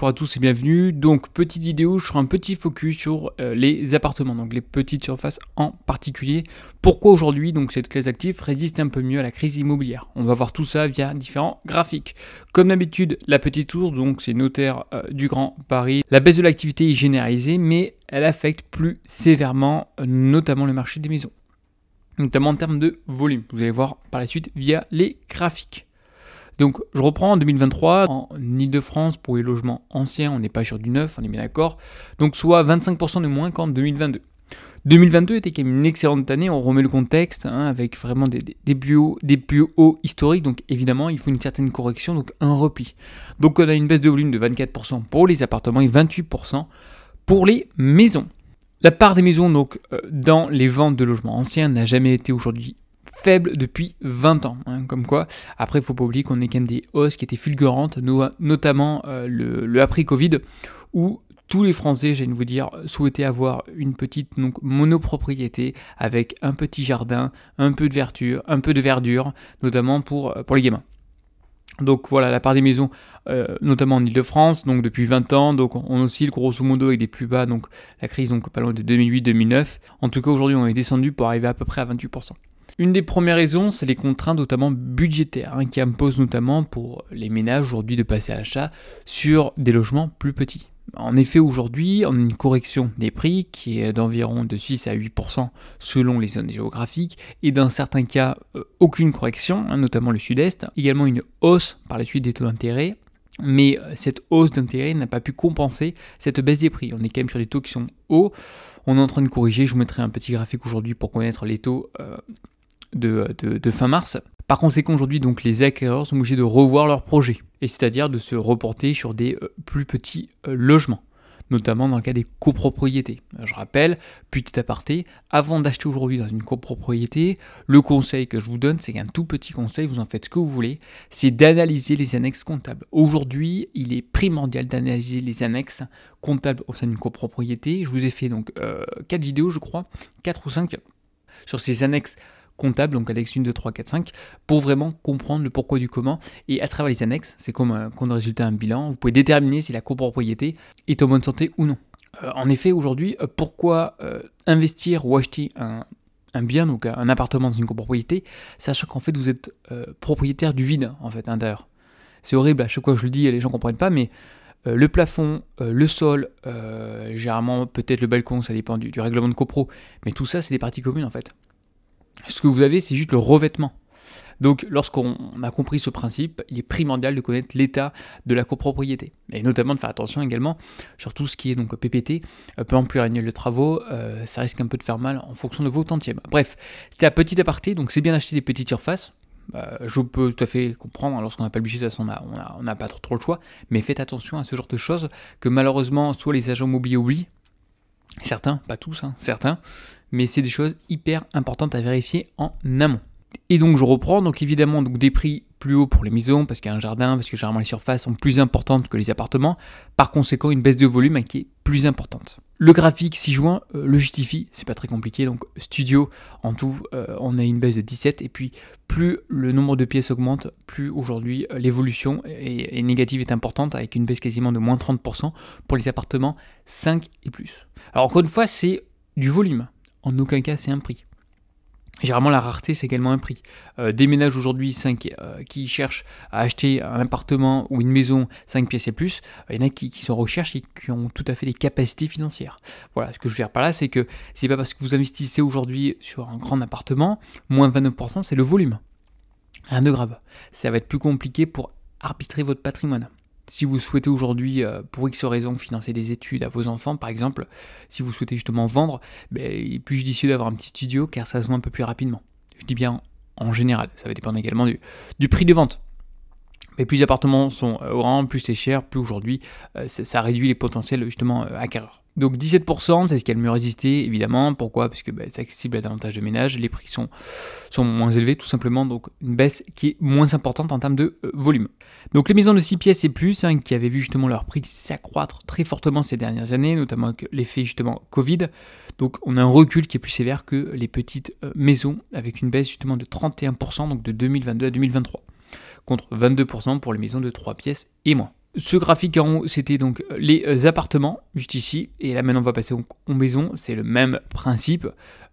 Bonjour à tous et bienvenue. Donc petite vidéo je ferai un petit focus sur euh, les appartements, donc les petites surfaces en particulier. Pourquoi aujourd'hui donc cette classe active résiste un peu mieux à la crise immobilière On va voir tout ça via différents graphiques. Comme d'habitude, la petite tour, donc c'est notaire euh, du Grand Paris. La baisse de l'activité est généralisée, mais elle affecte plus sévèrement euh, notamment le marché des maisons, notamment en termes de volume. Vous allez voir par la suite via les graphiques. Donc je reprends en 2023, en Ile-de-France, pour les logements anciens, on n'est pas sur du neuf, on est bien d'accord, donc soit 25% de moins qu'en 2022. 2022 était quand même une excellente année, on remet le contexte, hein, avec vraiment des, plus hauts, historiques, donc évidemment il faut une certaine correction, donc un repli. Donc on a une baisse de volume de 24% pour les appartements et 28% pour les maisons. La part des maisons donc euh, dans les ventes de logements anciens n'a jamais été aujourd'hui faible depuis 20 ans. Hein, comme quoi, après, il faut pas oublier qu'on est quand même des hausses qui étaient fulgurantes, notamment euh, le, après-Covid, où tous les Français, de vous dire, souhaitaient avoir une petite donc, monopropriété avec un petit jardin, un peu de verdure, un peu de verdure, notamment pour, euh, pour les gamins. Donc voilà, la part des maisons, euh, notamment en Ile-de-France, donc depuis 20 ans, donc on oscille grosso modo avec des plus bas, donc la crise donc pas loin de 2008-2009. En tout cas aujourd'hui on est descendu pour arriver à peu près à 28%. Une des premières raisons, c'est les contraintes notamment budgétaires hein, qui imposent notamment pour les ménages aujourd'hui de passer à l'achat sur des logements plus petits. En effet, aujourd'hui, on a une correction des prix qui est d'environ de 6 à 8% selon les zones géographiques et dans certains cas, euh, aucune correction, hein, notamment le sud-est. Également une hausse par la suite des taux d'intérêt mais euh, cette hausse d'intérêt n'a pas pu compenser cette baisse des prix. On est quand même sur des taux qui sont hauts. On est en train de corriger. Je vous mettrai un petit graphique aujourd'hui pour connaître les taux euh, de, fin mars. Par conséquent, aujourd'hui, donc, les acquéreurs sont obligés de revoir leur projet, et c'est-à-dire de se reporter sur des euh, plus petits euh, logements, notamment dans le cas des copropriétés. Euh, je rappelle, petit aparté, avant d'acheter aujourd'hui dans une copropriété, le conseil que je vous donne, c'est un tout petit conseil, vous en faites ce que vous voulez, c'est d'analyser les annexes comptables. Aujourd'hui, il est primordial d'analyser les annexes comptables au sein d'une copropriété. Je vous ai fait donc 4 vidéos, je crois, 4 ou 5 sur ces annexes comptable, donc annexe 1, 2, 3, 4, 5, pour vraiment comprendre le pourquoi du comment. Et à travers les annexes, c'est comme un euh, compte de résultat, un bilan, vous pouvez déterminer si la copropriété est en bonne santé ou non. Euh, en effet, aujourd'hui, euh, pourquoi investir ou acheter un, bien, donc un appartement dans une copropriété, sachant qu'en fait vous êtes propriétaire du vide en fait d'ailleurs. C'est horrible, à chaque fois que je le dis, les gens ne comprennent pas, mais le plafond, le sol, généralement peut-être le balcon, ça dépend du, règlement de copro, mais tout ça c'est des parties communes en fait ce que vous avez, c'est juste le revêtement. Donc, lorsqu'on a compris ce principe, il est primordial de connaître l'état de la copropriété et notamment de faire attention également sur tout ce qui est donc PPT, euh, plus pluriannuel de travaux. Euh, ça risque un peu de faire mal en fonction de vos tantièmes. Bref, c'était à petit aparté, donc c'est bien d'acheter des petites surfaces. Euh, je peux tout à fait comprendre, hein, lorsqu'on n'a pas le budget, on n'a pas trop, trop, le choix, mais faites attention à ce genre de choses que malheureusement, soit les agents immobiliers oublient, certains, pas tous, hein, certains, mais c'est des choses hyper importantes à vérifier en amont. Et donc je reprends, donc évidemment donc des prix plus hauts pour les maisons, parce qu'il y a un jardin, parce que généralement les surfaces sont plus importantes que les appartements, par conséquent une baisse de volume qui est plus importante. Le graphique 6 juin euh, le justifie, c'est pas très compliqué, donc studio en tout euh, on a une baisse de 17, et puis plus le nombre de pièces augmente, plus aujourd'hui euh, l'évolution est, négative est importante, avec une baisse quasiment de moins 30% pour les appartements 5 et plus. Alors encore une fois c'est du volume, en aucun cas c'est un prix. Généralement, la rareté, c'est également un prix. Euh, des ménages aujourd'hui 5 euh, qui cherchent à acheter un appartement ou une maison 5 pièces et plus, il y en a qui, sont en et qui ont tout à fait les capacités financières. Voilà, ce que je veux dire par là, c'est que c'est pas parce que vous investissez aujourd'hui sur un grand appartement, moins 29%, c'est le volume. Rien de grave. Ça va être plus compliqué pour arbitrer votre patrimoine. Si vous souhaitez aujourd'hui, euh, pour X raison, financer des études à vos enfants, par exemple, si vous souhaitez justement vendre, ben, plus judicieux d'avoir un petit studio car ça se vend un peu plus rapidement. Je dis bien en général, ça va dépendre également du prix de vente. Et plus les appartements sont euh, au plus c'est cher, plus aujourd'hui euh, ça, réduit les potentiels justement euh, acquéreurs. Donc 17%, c'est ce qui a le mieux résisté, évidemment. Pourquoi Parce que bah, c'est accessible à davantage de ménages, les prix sont, sont moins élevés, tout simplement. Donc une baisse qui est moins importante en termes de volume. Donc les maisons de 6 pièces et plus, hein, qui avaient vu justement leur prix s'accroître très fortement ces dernières années, notamment avec l'effet justement Covid. Donc on a un recul qui est plus sévère que les petites maisons, avec une baisse justement de 31%, donc de 2022 à 2023 contre 22% pour les maisons de 3 pièces et moins. Ce graphique en haut, c'était donc les euh, appartements, juste ici. Et là, maintenant, on va passer aux maisons, C'est le même principe.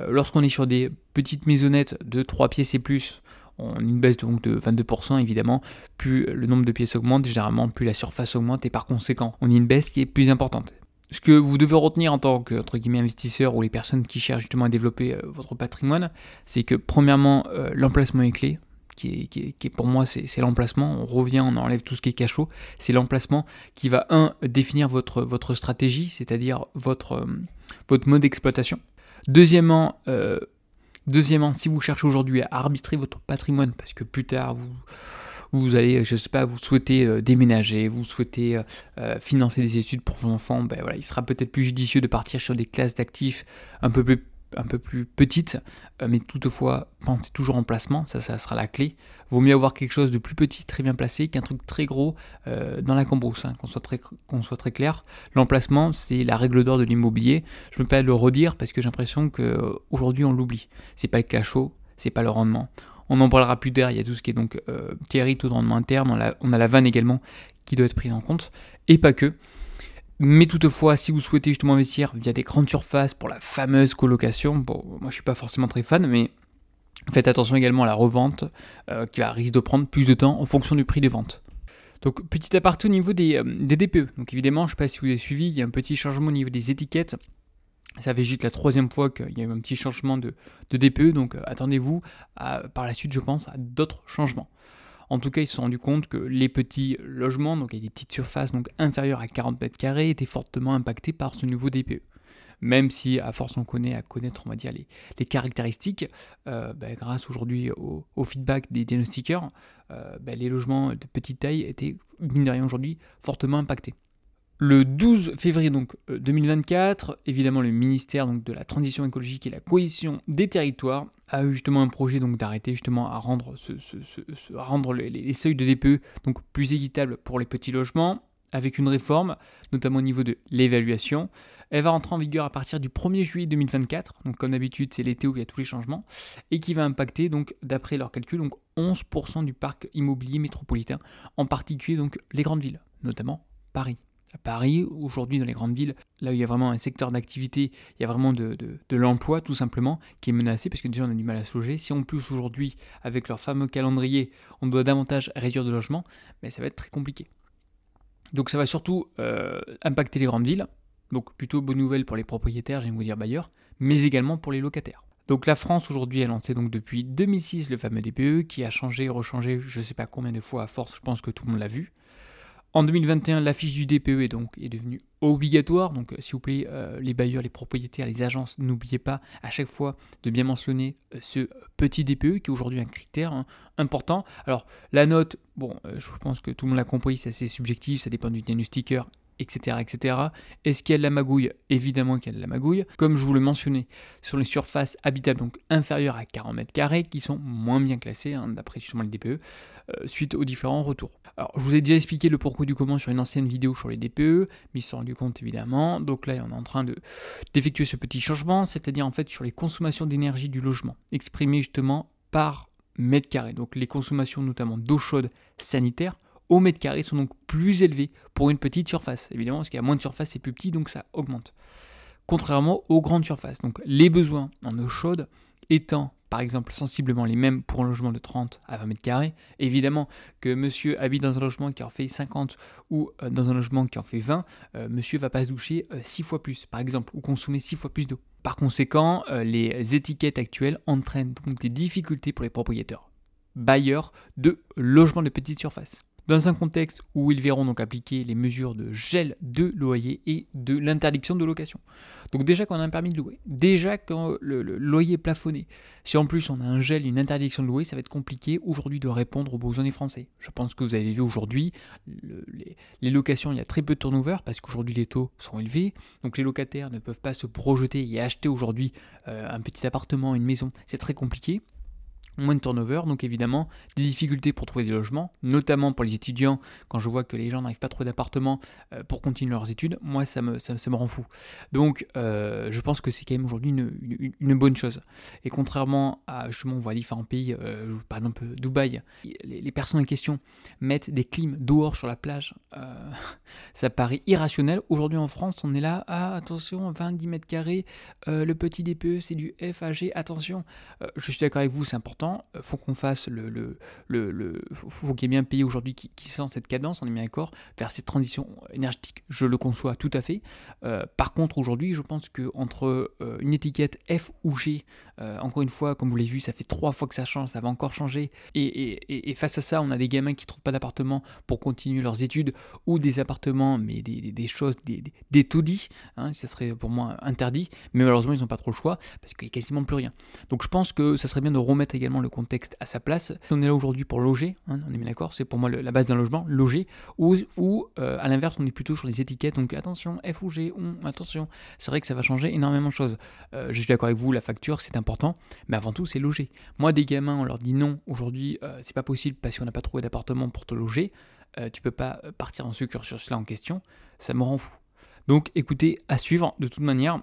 Euh, lorsqu'on est sur des petites maisonnettes de 3 pièces et plus, on a une baisse de, donc de 22%, évidemment. Plus le nombre de pièces augmente, généralement, plus la surface augmente. Et par conséquent, on a une baisse qui est plus importante. Ce que vous devez retenir en tant que guillemets, investisseur ou les personnes qui cherchent justement à développer euh, votre patrimoine, c'est que premièrement, l'emplacement est clé qui est, pour moi c'est l'emplacement, on revient, on enlève tout ce qui est cachot, c'est l'emplacement qui va un définir votre, votre stratégie, c'est-à-dire votre, euh, votre mode d'exploitation. Deuxièmement, euh, deuxièmement, si vous cherchez aujourd'hui à arbitrer votre patrimoine, parce que plus tard vous, vous allez, je sais pas, vous souhaitez euh, déménager, vous souhaitez financer des études pour vos enfants, ben voilà, il sera peut-être plus judicieux de partir sur des classes d'actifs un peu plus un peu plus petite, euh, mais toutefois c'est toujours emplacement, ça, ça sera la clé. Vaut mieux avoir quelque chose de plus petit, très bien placé, qu'un truc très gros euh, dans la cambrousse, hein, qu'on soit, très, soit très clair. L'emplacement, c'est la règle d'or de l'immobilier. Je ne peux pas le redire parce que j'ai l'impression qu'aujourd'hui euh, on l'oublie. C'est pas le cachot, c'est pas le rendement. On n'en parlera plus tard, il y a tout ce qui est donc euh, théorie, de rendement interne, on on a la vanne également qui doit être prise en compte, et pas que. Mais toutefois, si vous souhaitez justement investir via des grandes surfaces pour la fameuse colocation, bon, moi je suis pas forcément très fan, mais faites attention également à la revente euh, qui risque de prendre plus de temps en fonction du prix des ventes. Donc petit aparté au niveau des, euh, DPE. Donc évidemment, je ne sais pas si vous avez suivi, il y a un petit changement au niveau des étiquettes. Ça fait juste la troisième fois qu'il y a eu un petit changement de, DPE, e. donc euh, attendez-vous par la suite, je pense, à d'autres changements. En tout cas, ils se sont rendus compte que les petits logements, donc a des petites surfaces donc inférieures à 40 mètres carrés, étaient fortement impactés par ce nouveau DPE même si à force on connaît à connaître on va dire les, caractéristiques, euh, bah, grâce aujourd'hui au, feedback des diagnostiqueurs, euh, bah, les logements de petite taille étaient mine de aujourd'hui fortement impactés. Le 12 février donc 2024, euh, évidemment le ministère donc de la transition écologique et la cohésion des territoires a eu justement un projet donc d'arrêter justement à rendre, ce, rendre les, seuils de DPE donc plus équitables pour les petits logements avec une réforme notamment au niveau de l'évaluation. Elle va rentrer en vigueur à partir du 1er juillet 2024, donc comme d'habitude c'est l'été où il y a tous les changements, et qui va impacter donc d'après leurs calculs donc 11% du parc immobilier métropolitain, en particulier donc les grandes villes, notamment Paris à Paris, aujourd'hui dans les grandes villes, là où il y a vraiment un secteur d'activité, il y a vraiment de, l'emploi tout simplement qui est menacé parce que déjà on a du mal à se loger. Si en plus aujourd'hui, avec leur fameux calendrier, on doit davantage réduire de logement, ben, ça va être très compliqué. Donc ça va surtout euh, impacter les grandes villes, donc plutôt bonne nouvelle pour les propriétaires, j'aime vous dire bailleurs, mais également pour les locataires. Donc la France aujourd'hui a lancé donc depuis 2006 le fameux DPE qui a changé, rechangé, je ne sais pas combien de fois à force, je pense que tout le monde l'a vu. En 2021, la fiche du DPE est donc est devenue obligatoire. Donc, euh, s'il vous plaît, euh, les bailleurs, les propriétaires, les agences, n'oubliez pas à chaque fois de bien mentionner euh, ce petit DPE qui est aujourd'hui un critère hein, important. Alors, la note, bon, je pense que tout le monde l'a compris, c'est assez subjectif, ça dépend du diagnostiqueur etc. etc. Est-ce qu'il y a de la magouille Évidemment qu'il y a de la magouille. Comme je vous le mentionnais, sur les surfaces habitables, donc inférieures à 40 mètres carrés, qui sont moins bien classées, hein, d'après justement les DPE, euh, suite aux différents retours. Alors, je vous ai déjà expliqué le pourquoi du comment sur une ancienne vidéo sur les DPE, mais ils se sont rendus compte évidemment. Donc là, on est en train d'effectuer ce petit changement, c'est-à-dire en fait sur les consommations d'énergie du logement, exprimées justement par mètre carré. Donc les consommations notamment d'eau chaude sanitaire au mètre carré sont donc plus élevés pour une petite surface. Évidemment, parce qu'il y a moins de surface, c'est plus petit, donc ça augmente. Contrairement aux grandes surfaces. Donc les besoins en eau chaude étant par exemple sensiblement les mêmes pour un logement de 30 à 20 mètres carrés. Évidemment que monsieur habite dans un logement qui en fait 50 ou euh, dans un logement qui en fait 20, euh, monsieur va pas se doucher euh, six 6 fois plus par exemple ou consommer 6 fois plus d'eau. Par conséquent, les étiquettes actuelles entraînent donc des difficultés pour les propriétaires bailleurs de logements de petite surface dans un contexte où ils verront donc appliquer les mesures de gel de loyer et de l'interdiction de location. Donc déjà qu'on a un permis de louer, déjà que le, loyer est plafonné, si en plus on a un gel, une interdiction de louer, ça va être compliqué aujourd'hui de répondre aux besoins des Français. Je pense que vous avez vu aujourd'hui, les, locations, il y a très peu de turnover parce qu'aujourd'hui les taux sont élevés, donc les locataires ne peuvent pas se projeter et acheter aujourd'hui euh, un petit appartement, une maison, c'est très compliqué moins de turnover, donc évidemment des difficultés pour trouver des logements, notamment pour les étudiants, quand je vois que les gens n'arrivent pas à trouver d'appartements euh, pour continuer leurs études, moi ça me, ça, me rend fou. Donc euh, je pense que c'est quand même aujourd'hui une, bonne chose. Et contrairement à, justement, on voit différents pays, euh, par exemple Dubaï, les, personnes en question mettent des clims dehors sur la plage, ça paraît irrationnel. Aujourd'hui en France, on est là, ah, attention, 20-10 mètres carrés, le petit DPE c'est du FAG, attention, je suis d'accord avec vous, c'est important euh, faut qu'on fasse le, le, le, le faut, qu'il y ait bien un pays aujourd'hui qui, sent cette cadence, on est bien d'accord, vers cette transition énergétique. Je le conçois tout à fait. Euh, par contre, aujourd'hui, je pense que entre euh, une étiquette F ou G, encore une fois, comme vous l'avez vu, ça fait trois fois que ça change, ça va encore changer. Et, face à ça, on a des gamins qui ne trouvent pas d'appartement pour continuer leurs études ou des appartements, mais des, choses, des, des taudis. Hein, ça serait pour moi interdit. Mais malheureusement, ils n'ont pas trop le choix parce qu'il n'y a quasiment plus rien. Donc, je pense que ça serait bien de remettre également le contexte à sa place. On est là aujourd'hui pour loger, hein, on est bien d'accord, c'est pour moi la base d'un logement, loger, ou, ou euh, à l'inverse, on est plutôt sur les étiquettes, donc attention, F ou G, on, attention, c'est vrai que ça va changer énormément de choses. Euh, je suis d'accord avec vous, la facture, c'est important, mais avant tout, c'est loger. Moi, des gamins, on leur dit non, aujourd'hui, euh, c'est pas possible parce qu'on n'a pas trouvé d'appartement pour te loger, tu peux pas partir en sucre sur cela en question, ça me rend fou. Donc écoutez, à suivre, de toute manière,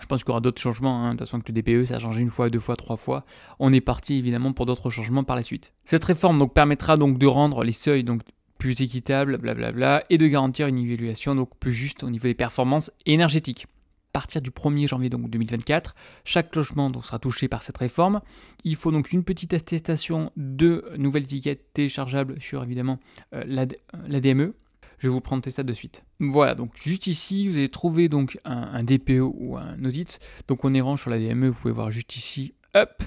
je pense qu'il y aura d'autres changements, hein. de toute façon que le DPE ça a changé une fois, deux fois, trois fois. On est parti évidemment pour d'autres changements par la suite. Cette réforme donc permettra donc de rendre les seuils donc plus équitables, blablabla, et de garantir une évaluation donc plus juste au niveau des performances énergétiques. À partir du 1er janvier donc 2024, chaque logement donc sera touché par cette réforme. Il faut donc une petite attestation de nouvelles étiquettes téléchargeables sur évidemment euh, la DME. Euh, je vais vous présenter ça de suite. Voilà, donc juste ici, vous avez trouvé donc un, DPE ou un audit. Donc on est rang sur la DME, vous pouvez voir juste ici up.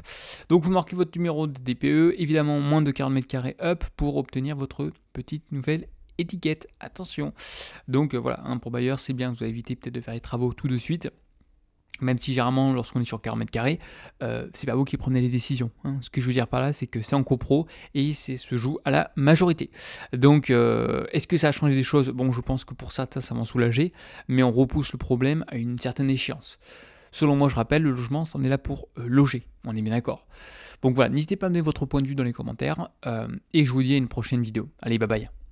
Donc vous marquez votre numéro de DPE, évidemment moins de 40 mètres carrés up pour obtenir votre petite nouvelle étiquette. Attention. Donc euh, voilà, un hein, pour bailleur, c'est bien vous vous éviter peut-être de faire les travaux tout de suite même si généralement lorsqu'on est sur 40 mètres carrés, euh, c'est pas vous qui prenez les décisions. Hein. Ce que je veux dire par là, c'est que c'est en copro et c'est se joue à la majorité. Donc, euh, est-ce que ça a changé des choses Bon, je pense que pour ça, ça m'en soulager, mais on repousse le problème à une certaine échéance. Selon moi, je rappelle, le logement, c'en est là pour euh, loger. On est bien d'accord. Donc voilà, n'hésitez pas à donner votre point de vue dans les commentaires et je vous dis à une prochaine vidéo. Allez, bye bye.